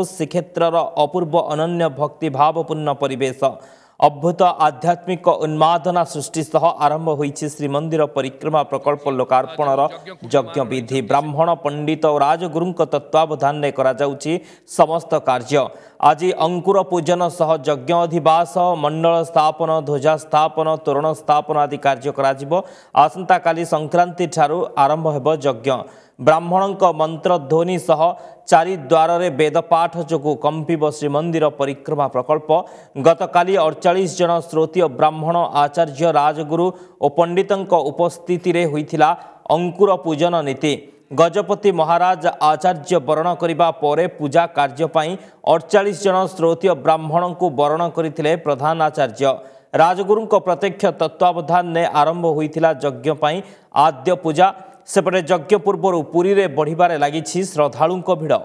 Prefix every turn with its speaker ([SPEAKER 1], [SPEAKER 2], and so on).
[SPEAKER 1] ଶ୍ରୀକ୍ଷେତ୍ରର ଅପୂର୍ବ ଅନନ୍ୟ ଭକ୍ତିଭାବପୂର୍ଣ୍ଣ ପରିବେଶ ଅଦ୍ଭୁତ ଆଧ୍ୟାତ୍ମିକ ଉନ୍ମାଦନା ସୃଷ୍ଟି ସହ ଆରମ୍ଭ ହୋଇଛି ଶ୍ରୀମନ୍ଦିର ପରିକ୍ରମା ପ୍ରକଳ୍ପ ଲୋକାର୍ପଣର ଯଜ୍ଞବିଧି ବ୍ରାହ୍ମଣ ପଣ୍ଡିତ ଓ ରାଜଗୁରୁଙ୍କ ତତ୍ତ୍ୱାବଧାନରେ କରାଯାଉଛି ସମସ୍ତ କାର୍ଯ୍ୟ ଆଜି ଅଙ୍କୁର ପୂଜନ ସହ ଯଜ୍ଞ ଅଧିବାସ ମଣ୍ଡଳ ସ୍ଥାପନ ଧ୍ୱଜା ସ୍ଥାପନ ତୋରଣ ସ୍ଥାପନ ଆଦି କାର୍ଯ୍ୟ କରାଯିବ ଆସନ୍ତାକାଲି ସଂକ୍ରାନ୍ତିଠାରୁ ଆରମ୍ଭ ହେବ ଯଜ୍ଞ ବ୍ରାହ୍ମଣଙ୍କ ମନ୍ତ୍ରଧ୍ୱନି ସହ ଚାରିଦ୍ୱାରରେ ବେଦପାଠ ଯୋଗୁଁ କମ୍ପିବ ଶ୍ରୀମନ୍ଦିର ପରିକ୍ରମା ପ୍ରକଳ୍ପ ଗତକାଲି ଅଡ଼ଚାଳିଶ ଜଣ ଶ୍ରୋତୀୟ ବ୍ରାହ୍ମଣ ଆଚାର୍ଯ୍ୟ ରାଜଗୁରୁ ଓ ପଣ୍ଡିତଙ୍କ ଉପସ୍ଥିତିରେ ହୋଇଥିଲା ଅଙ୍କୁର ପୂଜନ ନୀତି ଗଜପତି ମହାରାଜ ଆଚାର୍ଯ୍ୟ ବରଣ କରିବା ପରେ ପୂଜା କାର୍ଯ୍ୟ ପାଇଁ ଅଡ଼ଚାଳିଶ ଜଣ ଶ୍ରୋତୀୟ ବ୍ରାହ୍ମଣଙ୍କୁ ବରଣ କରିଥିଲେ ପ୍ରଧାନ ଆଚାର୍ଯ୍ୟ ରାଜଗୁରୁଙ୍କ ପ୍ରତ୍ୟକ୍ଷ ତତ୍ତ୍ୱାବଧାନରେ ଆରମ୍ଭ ହୋଇଥିଲା ଯଜ୍ଞ ପାଇଁ ଆଦ୍ୟ ପୂଜା ସେପଟେ ଯଜ୍ଞ ପୂର୍ବରୁ ପୁରୀରେ ବଢ଼ିବାରେ ଲାଗିଛି ଶ୍ରଦ୍ଧାଳୁଙ୍କ ଭିଡ଼